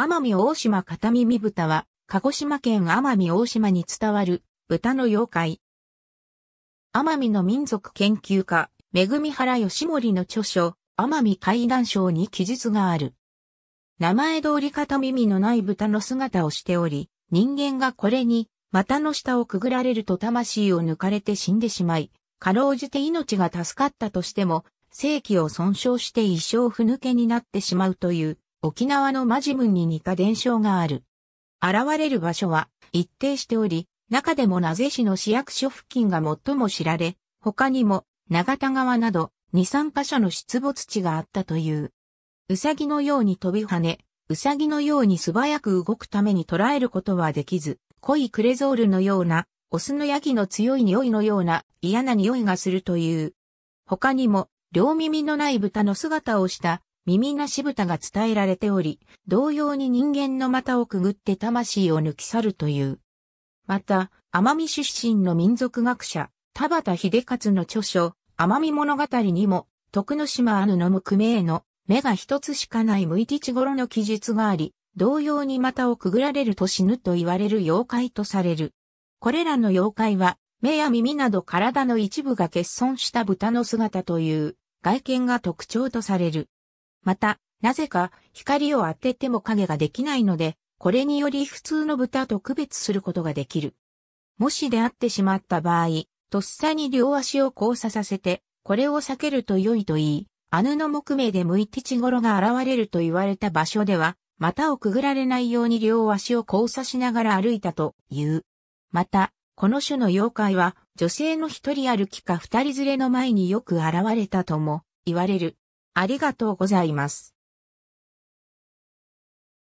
奄美大島片耳豚は、鹿児島県奄美大島に伝わる豚の妖怪。奄美の民族研究家、めぐみはらよしもりの著書、奄美怪談省に記述がある。名前通り片耳のない豚の姿をしており、人間がこれに、股の下をくぐられると魂を抜かれて死んでしまい、かろうじて命が助かったとしても、正気を損傷して一生ふぬけになってしまうという沖縄のマジムンに似た伝承がある。現れる場所は一定しており、中でも名瀬市の市役所付近が最も知られ、他にも長田川など2、3カ所の出没地があったという。うさぎのように飛び跳ね、うさぎのように素早く動くために捉えることはできず、濃いクレゾールのような、オスのヤギの強い匂いのような嫌な匂いがするという。他にも、両耳のない豚の姿をした耳なし豚が伝えられており、同様に人間の股をくぐって魂を抜き去るという。また、奄美出身の民族学者、田畑秀勝の著書、奄美物語にも、徳之島アヌのむくめへの、目が一つしかない無一地頃の記述があり、同様に股をくぐられると死ぬと言われる妖怪とされる。これらの妖怪は、目や耳など体の一部が欠損した豚の姿という外見が特徴とされる。また、なぜか光を当てても影ができないので、これにより普通の豚と区別することができる。もし出会ってしまった場合、とっさに両足を交差させて、これを避けると良いと言い、姉の木目で向いてィチが現れると言われた場所では、股をくぐられないように両足を交差しながら歩いたという。また、この種の妖怪は、女性の一人歩きか二人連れの前によく現れたとも、言われる。ありがとうございます。